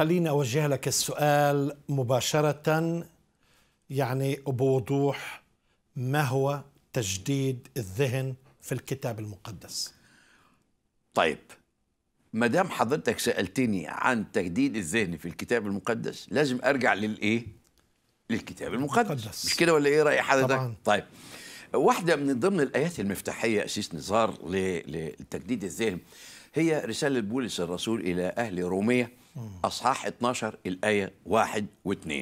خليني أوجه لك السؤال مباشرة يعني وبوضوح ما هو تجديد الذهن في الكتاب المقدس طيب ما دام حضرتك سألتني عن تجديد الذهن في الكتاب المقدس لازم أرجع للإيه؟ للكتاب المقدس, المقدس. مش كده ولا إيه رأي حضرتك؟ طبعاً. طيب واحدة من ضمن الآيات المفتاحية أسيس نزار لتجديد الذهن هي رسالة بولس الرسول إلى أهل رومية أصحاح 12 الآية 1 و2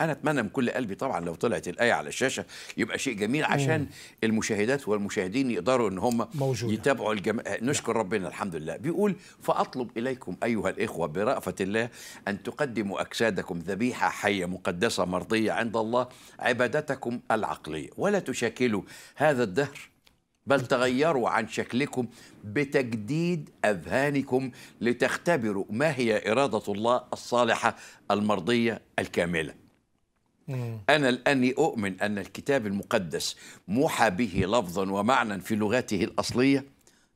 انا اتمنى من كل قلبي طبعا لو طلعت الايه على الشاشه يبقى شيء جميل عشان مم. المشاهدات والمشاهدين يقدروا ان هم موجودة. يتابعوا الجم... نشكر لا. ربنا الحمد لله بيقول فاطلب اليكم ايها الاخوه برافه الله ان تقدموا اجسادكم ذبيحه حيه مقدسه مرضيه عند الله عبادتكم العقليه ولا تشاكلوا هذا الدهر بل تغيروا عن شكلكم بتجديد اذهانكم لتختبروا ما هي اراده الله الصالحه المرضيه الكامله مم. أنا الآن أؤمن أن الكتاب المقدس موحى به لفظا ومعنى في لغته الأصلية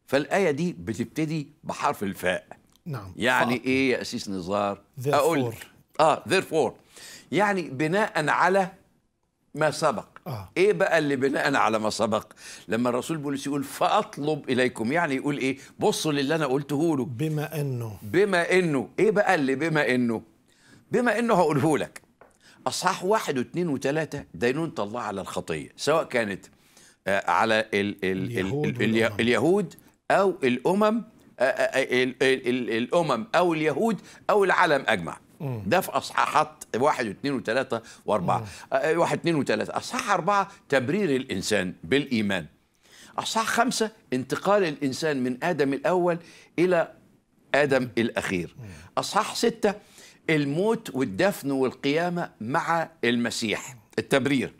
فالآية دي بتبتدي بحرف الفاء نعم يعني فأ... إيه يا أسيس نزار أقول آه therefore يعني بناء على ما سبق آه. ايه بقى اللي بناء على ما سبق لما الرسول بولس يقول فاطلب اليكم يعني يقول ايه بصوا للي انا قلته له بما انه بما انه ايه بقى اللي بما انه بما انه هقوله لك أصحاح واحد واثنين وثلاثة دينونة الله على الخطية سواء كانت آه، على الـ الـ اليهود, اليهود أو الأمم آه، آه، ال ال ال الأمم أو اليهود أو العالم أجمع ده في اصحاحات واحد واثنين وثلاثه واربعه واحد اثنين وثلاثه اصحاح اربعه تبرير الانسان بالايمان اصحاح خمسه انتقال الانسان من ادم الاول الى ادم الاخير اصحاح سته الموت والدفن والقيامة مع المسيح التبرير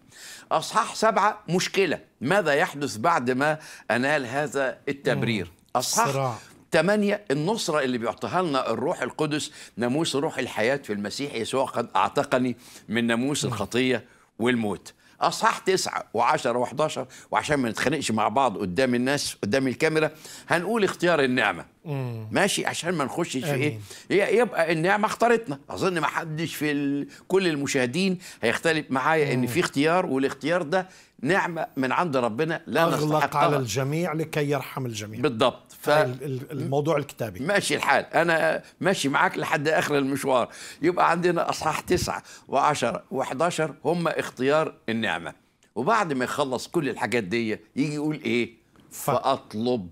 أصحاح سبعة مشكلة ماذا يحدث بعد ما أنال هذا التبرير أصحاح ثمانية تمانية النصرة اللي بيعطيها لنا الروح القدس ناموس روح الحياة في المسيح يسوع قد أعتقني من ناموس الخطية والموت أصحاح تسعة وعشرة وحداشر وعشان ما نتخانقش مع بعض قدام الناس قدام الكاميرا هنقول اختيار النعمة مم. ماشي عشان ما نخشش في ايه يبقى النعمه اختارتنا اظن ما حدش في ال... كل المشاهدين هيختلف معايا ان في اختيار والاختيار ده نعمه من عند ربنا لا نستحقها على الجميع لكي يرحم الجميع بالضبط ف... الموضوع الكتابي ماشي الحال انا ماشي معاك لحد اخر المشوار يبقى عندنا اصحاح تسعة و10 و11 هم اختيار النعمه وبعد ما يخلص كل الحاجات دي يجي يقول ايه ف... فاطلب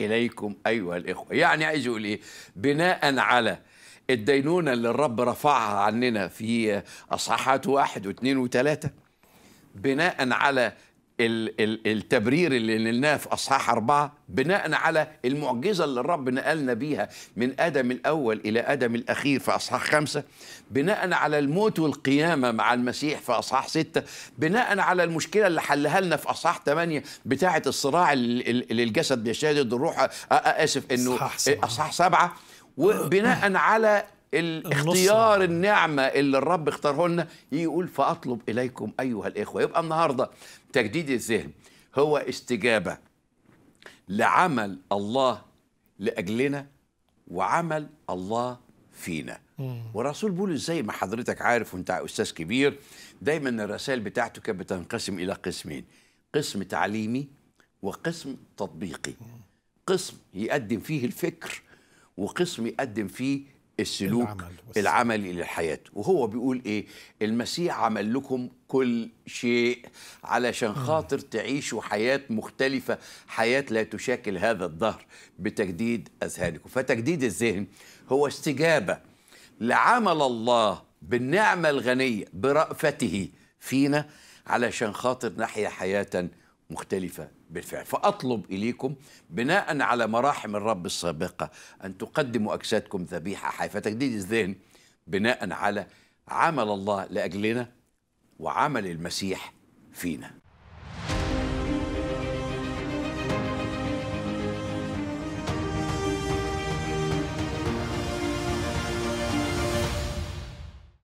إليكم أيها الإخوة يعني عايز يقول إيه بناء على الدينونة اللي الرب رفعها عننا في أصحاحات واحد واثنين وثلاثة بناء على التبرير اللي نلناه في اصحاح اربعه بناء على المعجزه اللي الرب نقلنا بيها من ادم الاول الى ادم الاخير في اصحاح خمسه بناء على الموت والقيامه مع المسيح في اصحاح سته بناء على المشكله اللي حلها لنا في اصحاح ثمانيه بتاعه الصراع اللي الجسد بيشاهد الروح اسف انه اصحاح سبعه وبناء على الاختيار النعمة اللي الرب اختاره لنا يقول فأطلب إليكم أيها الإخوة يبقى النهاردة تجديد الذهن هو استجابة لعمل الله لأجلنا وعمل الله فينا ورسول بولس زي ما حضرتك عارف وانت استاذ كبير دايما الرسائل بتاعته كانت بتنقسم الى قسمين قسم تعليمي وقسم تطبيقي قسم يقدم فيه الفكر وقسم يقدم فيه السلوك العمل, العملي للحياة وهو بيقول إيه المسيح عمل لكم كل شيء علشان خاطر تعيشوا حياة مختلفة حياة لا تشاكل هذا الدهر بتجديد أذهانكم فتجديد الذهن هو استجابة لعمل الله بالنعمة الغنية برأفته فينا علشان خاطر نحيا حياة مختلفة بالفعل فأطلب إليكم بناء على مراحم الرب السابقة أن تقدموا أجسادكم ذبيحة حية فتجديد الذهن بناء على عمل الله لأجلنا وعمل المسيح فينا